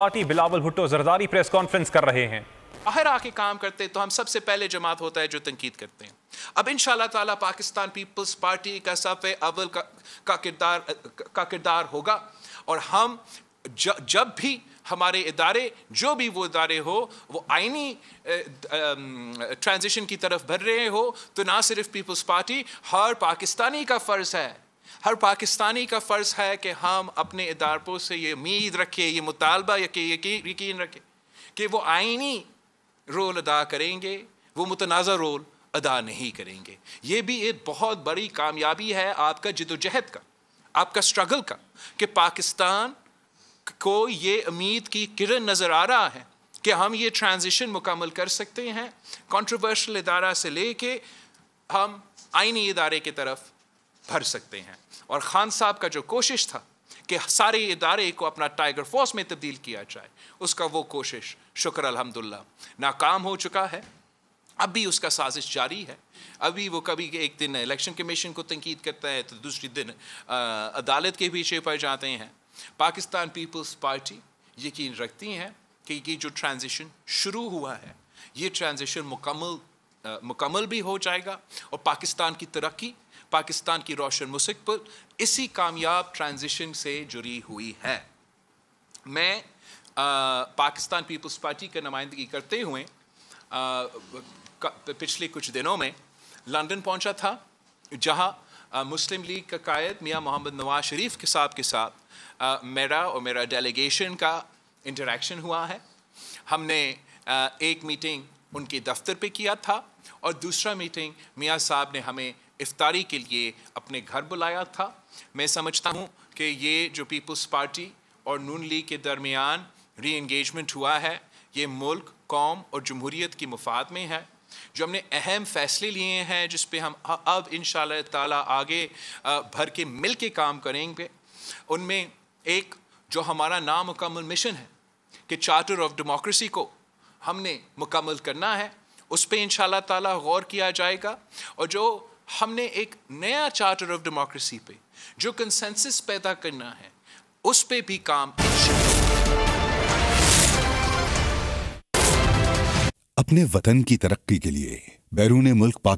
party Bilawal Bhutto Zardari press conference कर रहे हैं बाहर आके काम करते तो हम सबसे पहले जमात होता है जो तनकीद करते हैं अब इन ताला पाकिस्तान पीपल्स पार्टी का सफ़ अव्वल का किरदार का किरदार होगा और हम ज, जब भी हमारे इदारे जो भी वो इदारे हो वो आइनी ट्रांजिशन की तरफ भर रहे हो तो ना सिर्फ पीपल्स पार्टी हर पाकिस्तानी का फ़र्ज़ है हर पाकिस्तानी का फ़र्ज़ है कि हम अपने इदारों से ये उम्मीद रखें ये मुतालबा यकीन रखें कि वो आइनी रोल अदा करेंगे वो मुतनाज़ रोल अदा नहीं करेंगे ये भी एक बहुत बड़ी कामयाबी है आपका जदोजहद का आपका स्ट्रगल का कि पाकिस्तान को ये उम्मीद की किरण नज़र आ रहा है कि हम ये ट्रांजिशन मुकम्मल कर सकते हैं कंट्रोवर्शल इदारा से ले कर हम आइनी इदारे की तरफ भर सकते हैं और खान साहब का जो कोशिश था कि सारे इदारे को अपना टाइगर फोर्स में तब्दील किया जाए उसका वो कोशिश शुक्र अलहमदुल्ला नाकाम हो चुका है अब भी उसका साजिश जारी है अभी वो कभी एक दिन इलेक्शन कमीशन को तनकीद करता है तो दूसरे दिन आ, अदालत के पीछे पर जाते हैं पाकिस्तान पीपल्स पार्टी यकीन रखती हैं कि ये जो ट्रांजिशन शुरू हुआ है ये ट्रांजिशन मुकम्मल मुकम्मल भी हो जाएगा और पाकिस्तान की तरक्की पाकिस्तान की रोशन मुस्तबिल इसी कामयाब ट्रांजिशन से जुड़ी हुई है मैं आ, पाकिस्तान पीपल्स पार्टी का नुमाइंदगी करते हुए आ, पिछले कुछ दिनों में लंदन पहुंचा था जहां मुस्लिम लीग का कायद मियां मोहम्मद नवाज शरीफ के साहब के साथ आ, मेरा और मेरा डेलीगेशन का इंटरेक्शन हुआ है हमने एक मीटिंग उनके दफ्तर पे किया था और दूसरा मीटिंग मियाँ साहब ने हमें इफ्तारी के लिए अपने घर बुलाया था मैं समझता हूँ कि ये जो पीपल्स पार्टी और नून लीग के दरमियान री इंगेजमेंट हुआ है ये मुल्क कौम और जमहूरीत की मुफाद में है जो हमने अहम फ़ैसले लिए हैं जिस पे हम अब इन ताला आगे भर के मिल के काम करेंगे उनमें एक जो हमारा नामकमल मिशन है कि चार्टर ऑफ डेमोक्रेसी को हमने मुकम्मल करना है उस पर इन ताला गौर किया जाएगा और जो हमने एक नया चार्टर ऑफ डेमोक्रेसी पे जो कंसेंसस पैदा करना है उस पर भी काम अपने वतन की तरक्की के लिए बैरून मुल्क पाक